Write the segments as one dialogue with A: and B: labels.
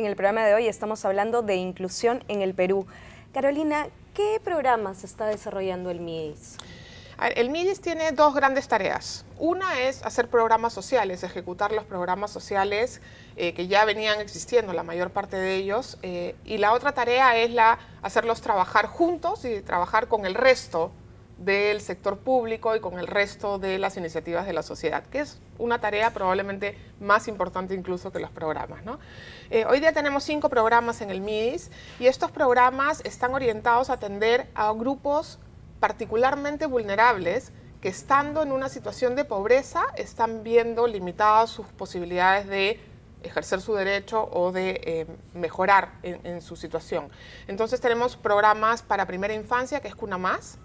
A: En el programa de hoy estamos hablando de inclusión en el Perú. Carolina, ¿qué programas está desarrollando el MIES? El MIES tiene dos grandes tareas. Una es hacer programas sociales, ejecutar los programas sociales eh, que ya venían existiendo, la mayor parte de ellos. Eh, y la otra tarea es la, hacerlos trabajar juntos y trabajar con el resto del sector público y con el resto de las iniciativas de la sociedad, que es una tarea probablemente más importante incluso que los programas. Eh, hoy día tenemos cinco programas en el MIDIS y estos programas están orientados a atender a grupos particularmente vulnerables que estando en una situación de pobreza están viendo limitadas sus posibilidades de ejercer su derecho o de eh, mejorar en, en, su situación. Entonces tenemos programas para primera infancia, que es Cuna Más,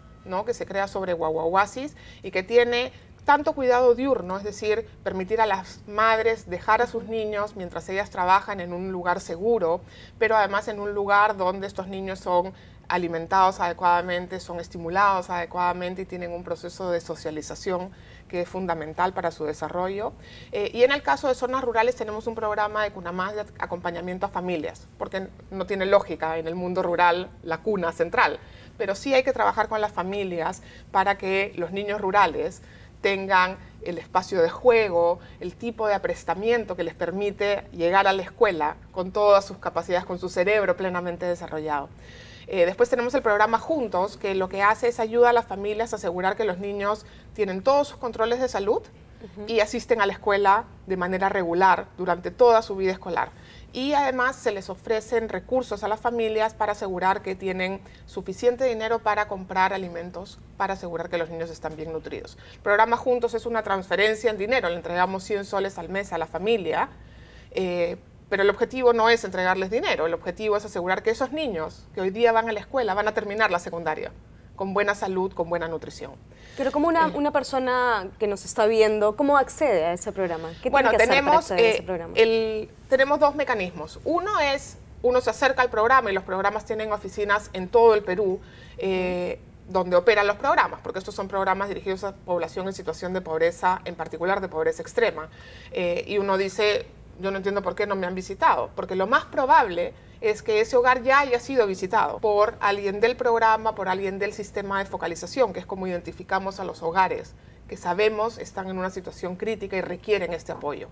A: que se crea sobre Guaguaguasis y que tiene tanto cuidado diurno, es decir, permitir a las madres dejar a sus niños mientras ellas trabajan en un lugar seguro, pero además en un lugar donde estos niños son alimentados adecuadamente, son estimulados adecuadamente y tienen un proceso de socialización que es fundamental para su desarrollo. Eh, y en el caso de zonas rurales tenemos un programa de cuna más de acompañamiento a familias, porque no tiene lógica en el mundo rural la cuna central pero sí hay que trabajar con las familias para que los niños rurales tengan el espacio de juego, el tipo de aprestamiento que les permite llegar a la escuela con todas sus capacidades, con su cerebro plenamente desarrollado. Eh, después tenemos el programa Juntos, que lo que hace es ayuda a las familias a asegurar que los niños tienen todos sus controles de salud y asisten a la escuela de manera regular durante toda su vida escolar y además se les ofrecen recursos a las familias para asegurar que tienen suficiente dinero para comprar alimentos, para asegurar que los niños están bien nutridos. El programa Juntos es una transferencia en dinero, le entregamos 100 soles al mes a la familia, eh, pero el objetivo no es entregarles dinero, el objetivo es asegurar que esos niños que hoy día van a la escuela van a terminar la secundaria con buena salud, con buena nutrición. Pero como una, persona que nos está viendo, ¿cómo accede a ese programa? ¿Qué bueno, tiene que tenemos, hacer ese eh, programa? El, tenemos dos mecanismos. Uno es, uno se acerca al programa y los programas tienen oficinas en todo el Perú. Eh, donde operan los programas, porque estos son programas dirigidos a población en situación de pobreza, en particular de pobreza extrema. Eh, y uno dice, yo no entiendo por qué no me han visitado, porque lo más probable es que ese hogar ya haya sido visitado por alguien del programa, por alguien del sistema de focalización, que es como identificamos a los hogares que sabemos están en una situación crítica y requieren este apoyo.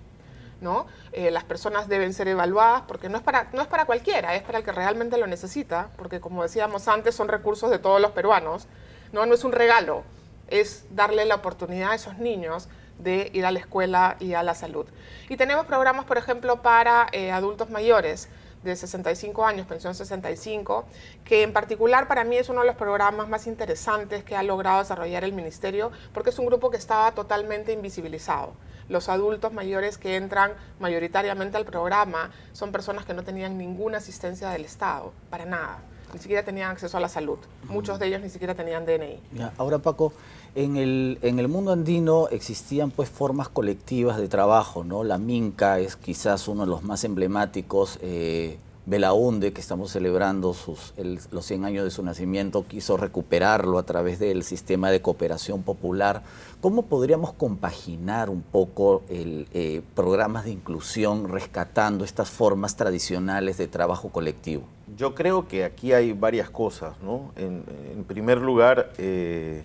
A: ¿no? Eh, las personas deben ser evaluadas porque no es, para, no es para cualquiera, es para el que realmente lo necesita, porque como decíamos antes, son recursos de todos los peruanos. No, no es un regalo, es darle la oportunidad a esos niños de ir a la escuela y a la salud. Y tenemos programas, por ejemplo, para eh, adultos mayores de 65 años, Pensión 65, que en particular para mí es uno de los programas más interesantes que ha logrado desarrollar el Ministerio, porque es un grupo que estaba totalmente invisibilizado. Los adultos mayores que entran mayoritariamente al programa son personas que no tenían ninguna asistencia del Estado, para nada ni siquiera tenían acceso a la salud. Muchos de ellos ni siquiera tenían DNI.
B: ahora, Paco, en el, en el mundo andino existían pues formas colectivas de trabajo, ¿no? La minca es quizás uno de los más emblemáticos. Eh, Belaunde, que estamos celebrando sus, los 100 años de su nacimiento, quiso recuperarlo a través del sistema de cooperación popular. ¿Cómo podríamos compaginar un poco el, eh, programas de inclusión rescatando estas formas tradicionales de trabajo colectivo?
C: Yo creo que aquí hay varias cosas. ¿no?
B: En, primer
C: lugar, eh,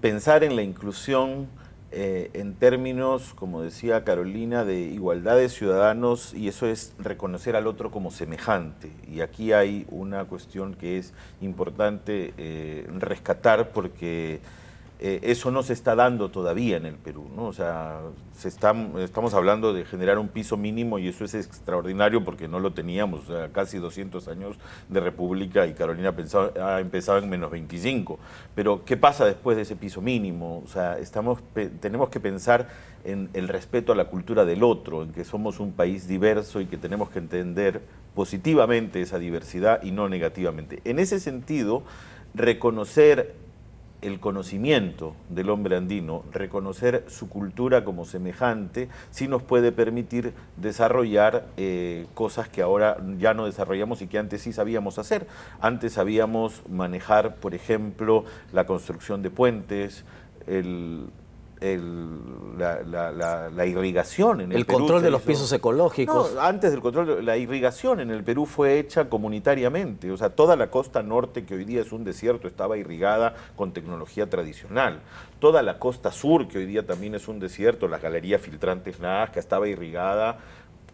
C: pensar en la inclusión eh, en términos, como decía Carolina, de igualdad de ciudadanos y eso es reconocer al otro como semejante. Y aquí hay una cuestión que es importante eh, rescatar porque eh, eso no se está dando todavía en el Perú, O sea, estamos hablando de generar un piso mínimo y eso es extraordinario porque no lo teníamos, casi 200 años de república y Carolina ha empezado en menos 25. Pero, ¿qué pasa después de ese piso mínimo? O sea, estamos, tenemos que pensar en el respeto a la cultura del otro, en que somos un país diverso y que tenemos que entender positivamente esa diversidad y no negativamente. En ese sentido, reconocer el conocimiento del hombre andino, reconocer su cultura como semejante, sí nos puede permitir desarrollar eh, cosas que ahora ya no desarrollamos y que antes sí sabíamos hacer. Antes sabíamos manejar, por ejemplo, la construcción de puentes, el la, irrigación en el, Perú. El control de los pisos
B: ecológicos.
C: antes del control, la irrigación en el Perú fue hecha comunitariamente. O sea, toda la costa norte, que hoy día es un desierto, estaba irrigada con tecnología tradicional. Toda la costa sur, que hoy día también es un desierto, las galerías filtrantes Nazca, estaba irrigada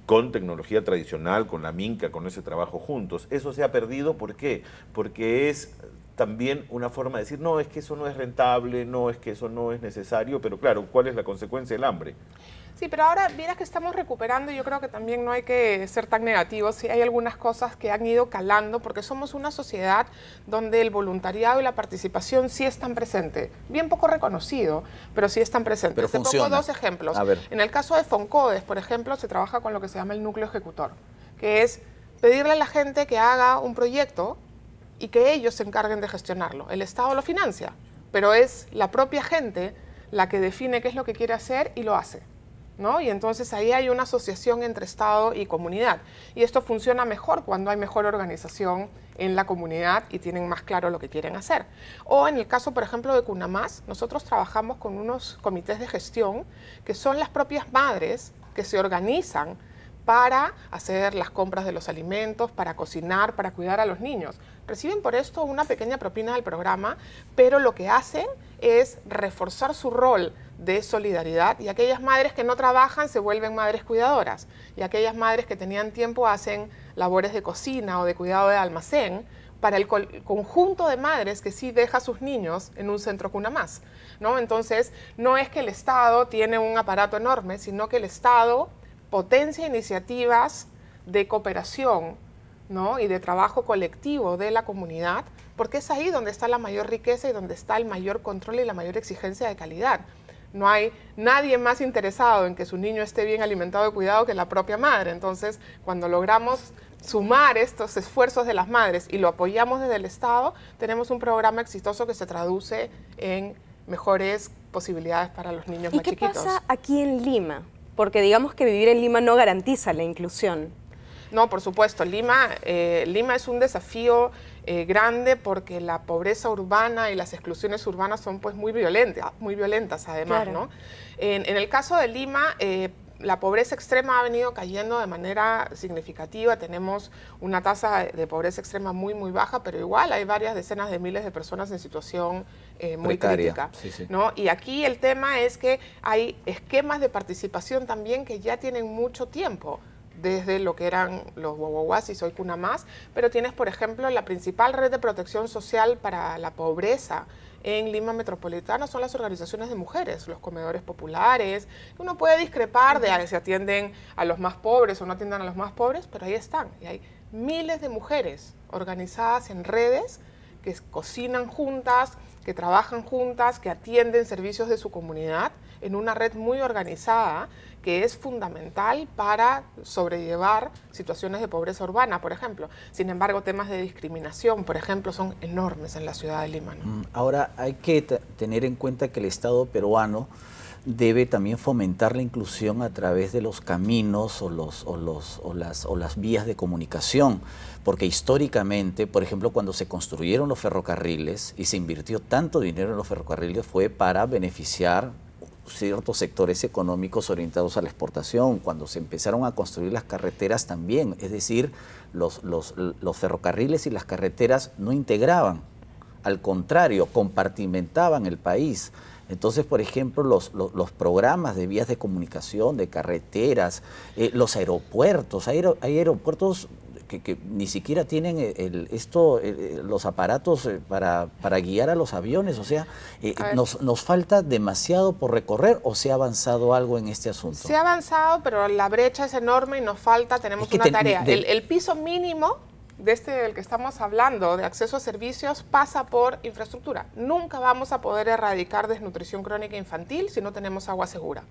C: con tecnología tradicional, con la minca, con ese trabajo juntos. Eso se ha perdido, ¿por qué? Porque es también una forma de decir, no, es que eso no es rentable, no, es que eso no es necesario, pero claro, ¿cuál es la consecuencia del hambre?
A: Sí, pero ahora mira que estamos recuperando, yo creo que también no hay que ser tan negativos, si hay algunas cosas que han ido calando, porque somos una sociedad donde el voluntariado y la participación sí están presentes, bien poco reconocido, pero sí están presentes. Te pongo dos ejemplos. En el caso de Foncodes, por ejemplo, se trabaja con lo que se llama el núcleo ejecutor, que es pedirle a la gente que haga un proyecto y que ellos se encarguen de gestionarlo. El Estado lo financia, pero es la propia gente la que define qué es lo que quiere hacer y lo hace. ¿No? Y entonces ahí hay una asociación entre Estado y comunidad. Y esto funciona mejor cuando hay mejor organización en la comunidad y tienen más claro lo que quieren hacer. O en el caso, por ejemplo, de Cunamás, nosotros trabajamos con unos comités de gestión que son las propias madres que se organizan para hacer las compras de los alimentos, para cocinar, para cuidar a los niños. Reciben por esto una pequeña propina del programa, pero lo que hacen es reforzar su rol de solidaridad y aquellas madres que no trabajan se vuelven madres cuidadoras y aquellas madres que tenían tiempo hacen labores de cocina o de cuidado de almacén para el conjunto de madres que sí deja a sus niños en un centro cuna más, ¿no? Entonces, no es que el Estado tiene un aparato enorme, sino que el Estado potencia iniciativas de cooperación y de trabajo colectivo de la comunidad, porque es ahí donde está la mayor riqueza y donde está el mayor control y la mayor exigencia de calidad. No hay nadie más interesado en que su niño esté bien alimentado y cuidado que la propia madre. Entonces, cuando logramos sumar estos esfuerzos de las madres y lo apoyamos desde el Estado, tenemos un programa exitoso que se traduce en mejores posibilidades para los niños ¿Y qué pasa aquí en Lima? porque digamos que vivir en Lima no garantiza la inclusión. No, por supuesto, Lima, eh, Lima es un desafío eh, grande porque la pobreza urbana y las exclusiones urbanas son pues muy violentas, muy violentas además, ¿no? En, el caso de Lima, eh, la pobreza extrema ha venido cayendo de manera significativa. Tenemos una tasa de pobreza extrema muy, muy baja, pero igual hay varias decenas de miles de personas en situación eh, muy crítica. ¿no? Y aquí el tema es que hay esquemas de participación también que ya tienen mucho tiempo desde lo que eran los boboas y Soy Cuna Más, pero tienes, por ejemplo, la principal red de protección social para la pobreza en Lima Metropolitana son las organizaciones de mujeres, los comedores populares. Uno puede discrepar de si atienden a los más pobres o no atienden a los más pobres, pero ahí están. Y hay miles de mujeres organizadas en redes que cocinan juntas, que trabajan juntas, que atienden servicios de su comunidad en una red muy organizada que es fundamental para sobrellevar situaciones de pobreza urbana, por ejemplo. Sin embargo, temas de discriminación, por ejemplo, son enormes en la ciudad de Lima.
C: Mm,
B: ahora, hay que tener en cuenta que el Estado peruano debe también fomentar la inclusión a través de los caminos o, los, los, o, las, o las vías de comunicación, porque históricamente, por ejemplo, cuando se construyeron los ferrocarriles y se invirtió tanto dinero en los ferrocarriles fue para beneficiar ciertos sectores económicos orientados a la exportación, cuando se empezaron a construir las carreteras también, es decir, los, los, ferrocarriles y las carreteras no integraban, al contrario, compartimentaban el país. Entonces, por ejemplo, los, programas de vías de comunicación, de carreteras, eh, los aeropuertos, hay, aeropuertos que, ni siquiera tienen eh, esto, eh, eh, los aparatos para, para, guiar a los aviones. O sea, nos, nos, falta demasiado por recorrer o se ha avanzado algo en este asunto. Se ha
A: avanzado, pero la brecha es enorme y nos falta, tenemos una tarea. el, el piso mínimo de este del que estamos hablando, de acceso a servicios, pasa por infraestructura. Nunca vamos a poder erradicar desnutrición crónica infantil si no tenemos agua segura,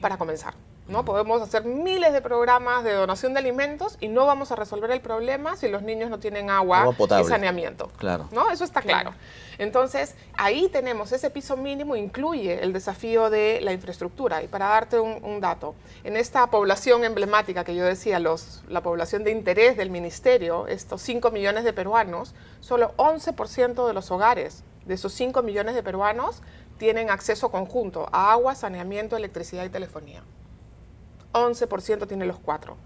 A: para comenzar. ¿no? Podemos hacer miles de programas de donación de alimentos y no vamos a resolver el problema si los niños no tienen agua, y saneamiento. Claro. ¿no? Eso está claro. Entonces, ahí tenemos ese piso mínimo, incluye el desafío de la infraestructura. Y para darte un, dato, en esta población emblemática que yo decía, la población de interés del ministerio, estos 5 millones de peruanos, solo 11% de los hogares de esos 5 millones de peruanos tienen acceso conjunto a agua, saneamiento, electricidad y telefonía. 11% tiene los cuatro.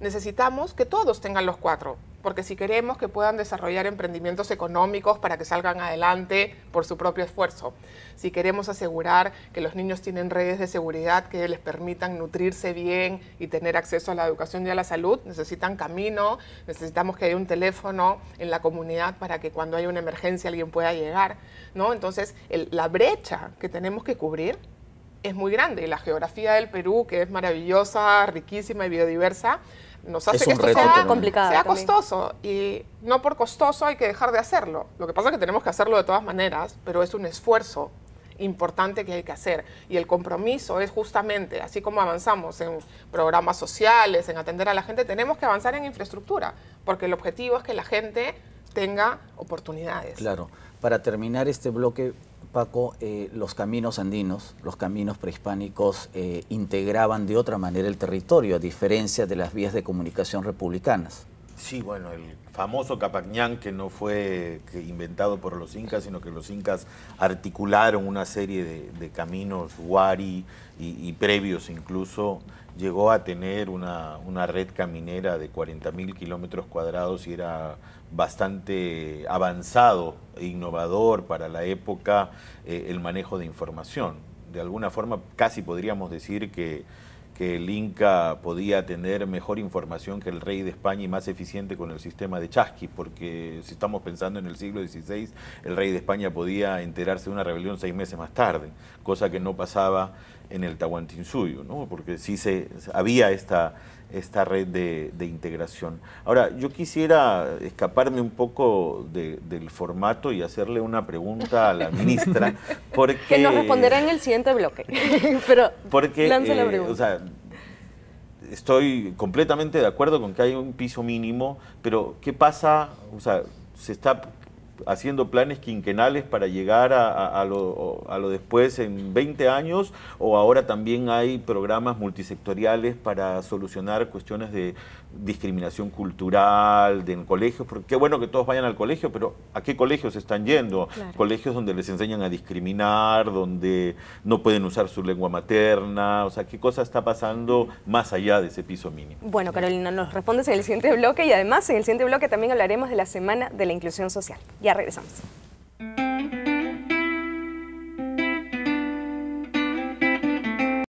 A: Necesitamos que todos tengan los cuatro, porque si queremos que puedan desarrollar emprendimientos económicos para que salgan adelante por su propio esfuerzo, si queremos asegurar que los niños tienen redes de seguridad que les permitan nutrirse bien y tener acceso a la educación y a la salud, necesitan camino, necesitamos que haya un teléfono en la comunidad para que cuando haya una emergencia alguien pueda llegar, ¿no? Entonces, la brecha que tenemos que cubrir es muy grande. La geografía del Perú, que es maravillosa, riquísima y biodiversa, nos hace que esto sea, complicado, sea costoso. Y no por costoso hay que dejar de hacerlo. Lo que pasa es que tenemos que hacerlo de todas maneras, pero es un esfuerzo importante que hay que hacer. Y el compromiso es justamente, así como avanzamos en programas sociales, en atender a la gente, tenemos que avanzar en infraestructura, porque el objetivo es que la gente tenga oportunidades. Claro.
B: Para terminar este bloque, Paco, eh, los caminos andinos, los caminos prehispánicos eh, integraban de otra manera el territorio, a diferencia de las vías de comunicación republicanas.
C: Sí, bueno, el famoso Capañán que no fue inventado por los incas, sino que los incas articularon una serie de, caminos huari y, previos incluso llegó a tener una, red caminera de 40.000 kilómetros cuadrados y era bastante avanzado e innovador para la época eh, el manejo de información. De alguna forma casi podríamos decir que que el Inca podía tener mejor información que el rey de España y más eficiente con el sistema de chasquis, porque si estamos pensando en el siglo XVI, el rey de España podía enterarse de una rebelión seis meses más tarde, cosa que no pasaba en el Tahuantinsuyo, ¿no? porque sí se, había esta, esta red de, integración. Ahora, yo quisiera escaparme un poco del formato y hacerle una pregunta a la ministra. Porque, que nos responderá
A: en el siguiente bloque.
B: Pero
C: porque, la eh, pregunta. estoy completamente de acuerdo con que hay un piso mínimo, pero ¿qué pasa? O sea, se está haciendo planes quinquenales para llegar a, lo, lo, después en 20 años o ahora también hay programas multisectoriales para solucionar cuestiones de, discriminación cultural de, en colegios, porque qué bueno que todos vayan al colegio, pero ¿a qué colegios están yendo? Colegios donde les enseñan a discriminar, donde no pueden usar su lengua materna, o sea, ¿qué cosa está pasando más allá de ese piso mínimo? Bueno, Carolina,
A: nos respondes en el siguiente bloque y además en el siguiente bloque también hablaremos de la Semana de la Inclusión Social. Ya regresamos.